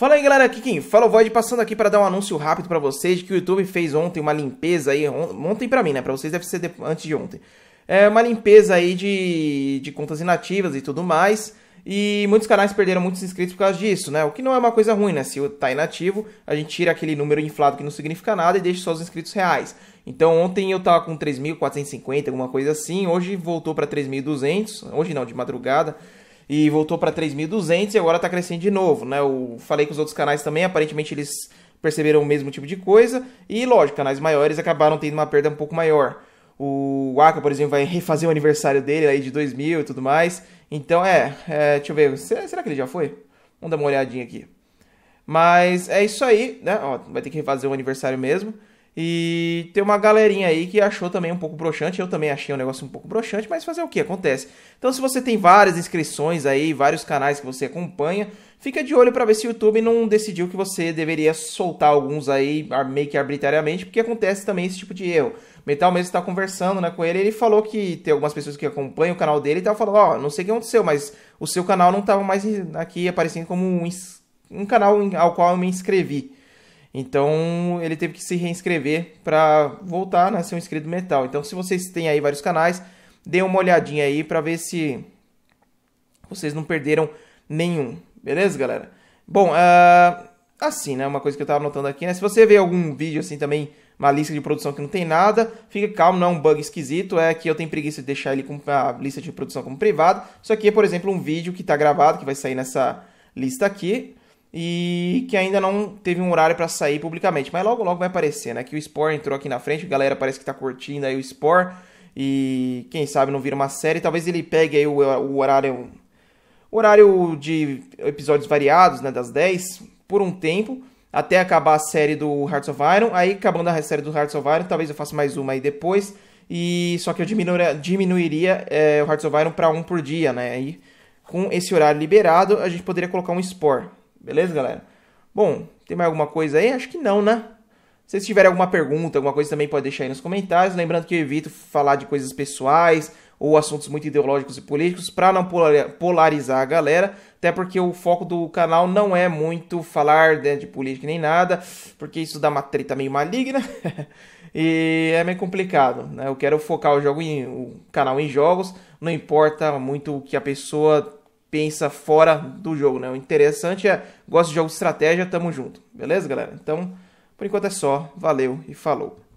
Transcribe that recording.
Fala aí galera, aqui quem fala o Void passando aqui para dar um anúncio rápido para vocês de que o YouTube fez ontem uma limpeza aí, ontem para mim né, para vocês deve ser de, antes de ontem, é uma limpeza aí de, de contas inativas e tudo mais e muitos canais perderam muitos inscritos por causa disso, né, o que não é uma coisa ruim né, se tá inativo a gente tira aquele número inflado que não significa nada e deixa só os inscritos reais. Então ontem eu tava com 3.450, alguma coisa assim, hoje voltou para 3.200, hoje não, de madrugada, e voltou para 3.200 e agora está crescendo de novo, né? Eu falei com os outros canais também, aparentemente eles perceberam o mesmo tipo de coisa e, lógico, canais maiores acabaram tendo uma perda um pouco maior. O Waka, por exemplo, vai refazer o aniversário dele aí de 2000 e tudo mais. Então, é, é deixa eu ver, será, que ele já foi? Vamos dar uma olhadinha aqui. Mas é isso aí, né? Ó, vai ter que refazer o aniversário mesmo. E tem uma galerinha aí que achou também um pouco broxante, eu também achei um negócio um pouco broxante, mas fazer o que? Acontece. Então, se você tem várias inscrições aí, vários canais que você acompanha, fica de olho para ver se o YouTube não decidiu que você deveria soltar alguns aí meio que arbitrariamente, porque acontece também esse tipo de erro. Metal mesmo está conversando né, com ele, ele falou que tem algumas pessoas que acompanham o canal dele e tava falando, ó, oh, não sei o que aconteceu, mas o seu canal não estava mais aqui aparecendo como um, um canal ao qual eu me inscrevi. Então ele teve que se reinscrever para voltar né, a ser um inscrito metal. Então se vocês têm aí vários canais, dêem uma olhadinha aí para ver se vocês não perderam nenhum. Beleza, galera? Bom, uh, assim, né? Uma coisa que eu tava anotando aqui, né? Se você vê algum vídeo assim também, uma lista de produção que não tem nada, fica calmo, não é um bug esquisito, é que eu tenho preguiça de deixar ele com a lista de produção como privado. Isso aqui é, por exemplo, um vídeo que está gravado, que vai sair nessa lista aqui e que ainda não teve um horário para sair publicamente, mas logo logo vai aparecer, né? Que o Spore entrou aqui na frente, a galera parece que tá curtindo aí o Spore e quem sabe não vira uma série, talvez ele pegue aí o, o horário o horário de episódios variados, né, das 10 por um tempo, até acabar a série do Hearts of Iron, aí acabando a série do Hearts of Iron, talvez eu faça mais uma aí depois. E só que eu diminuiria, diminuiria eh, é, o Hearts of Iron para um por dia, né? Aí com esse horário liberado, a gente poderia colocar um Spore. Beleza, galera? Bom, tem mais alguma coisa aí? Acho que não, né? Se vocês tiverem alguma pergunta, alguma coisa também pode deixar aí nos comentários. Lembrando que eu evito falar de coisas pessoais ou assuntos muito ideológicos e políticos para não polarizar a galera, até porque o foco do canal não é muito falar né, de política nem nada, porque isso dá uma treta meio maligna e é meio complicado. Né? Eu quero focar o, jogo em, o canal em jogos, não importa muito o que a pessoa pensa fora do jogo, né? O interessante é, gosta de jogo de estratégia, tamo junto. Beleza, galera? Então, por enquanto é só. Valeu e falou.